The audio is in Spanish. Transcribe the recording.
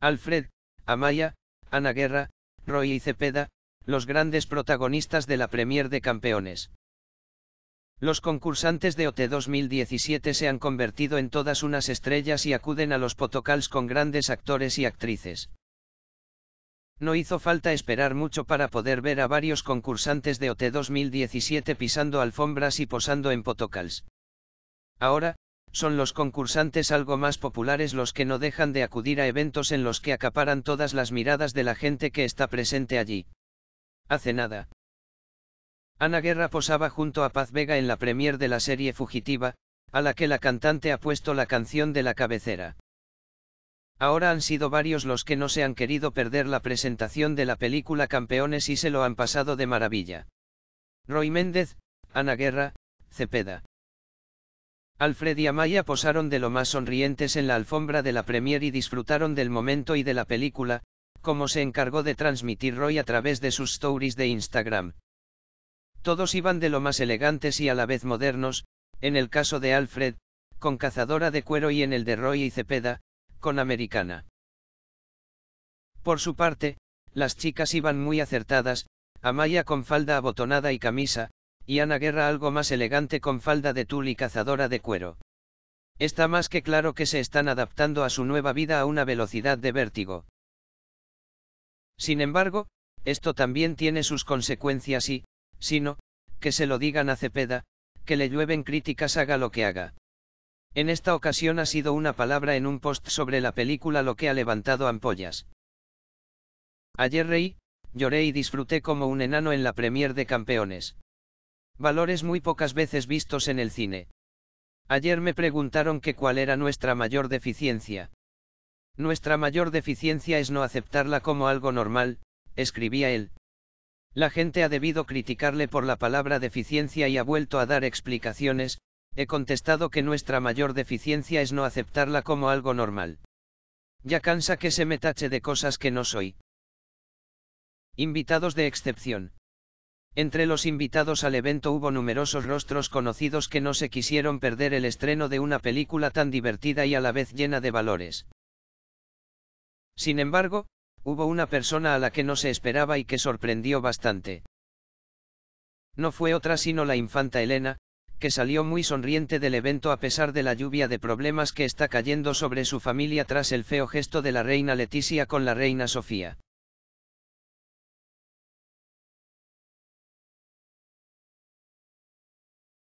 Alfred, Amaya, Ana Guerra, Roy y Cepeda, los grandes protagonistas de la Premier de Campeones. Los concursantes de OT 2017 se han convertido en todas unas estrellas y acuden a los potocals con grandes actores y actrices. No hizo falta esperar mucho para poder ver a varios concursantes de OT 2017 pisando alfombras y posando en potocals. Ahora, son los concursantes algo más populares los que no dejan de acudir a eventos en los que acaparan todas las miradas de la gente que está presente allí. Hace nada. Ana Guerra posaba junto a Paz Vega en la premier de la serie Fugitiva, a la que la cantante ha puesto la canción de la cabecera. Ahora han sido varios los que no se han querido perder la presentación de la película Campeones y se lo han pasado de maravilla. Roy Méndez, Ana Guerra, Cepeda. Alfred y Amaya posaron de lo más sonrientes en la alfombra de la premier y disfrutaron del momento y de la película, como se encargó de transmitir Roy a través de sus stories de Instagram. Todos iban de lo más elegantes y a la vez modernos, en el caso de Alfred, con cazadora de cuero y en el de Roy y Cepeda, con americana. Por su parte, las chicas iban muy acertadas, Amaya con falda abotonada y camisa, y Ana Guerra algo más elegante con falda de tul y cazadora de cuero. Está más que claro que se están adaptando a su nueva vida a una velocidad de vértigo. Sin embargo, esto también tiene sus consecuencias y, si no, que se lo digan a Cepeda, que le llueven críticas haga lo que haga. En esta ocasión ha sido una palabra en un post sobre la película lo que ha levantado ampollas. Ayer reí, lloré y disfruté como un enano en la Premier de Campeones. Valores muy pocas veces vistos en el cine. Ayer me preguntaron que cuál era nuestra mayor deficiencia. Nuestra mayor deficiencia es no aceptarla como algo normal, escribía él. La gente ha debido criticarle por la palabra deficiencia y ha vuelto a dar explicaciones, he contestado que nuestra mayor deficiencia es no aceptarla como algo normal. Ya cansa que se me tache de cosas que no soy. Invitados de excepción. Entre los invitados al evento hubo numerosos rostros conocidos que no se quisieron perder el estreno de una película tan divertida y a la vez llena de valores. Sin embargo, hubo una persona a la que no se esperaba y que sorprendió bastante. No fue otra sino la infanta Elena, que salió muy sonriente del evento a pesar de la lluvia de problemas que está cayendo sobre su familia tras el feo gesto de la reina Leticia con la reina Sofía.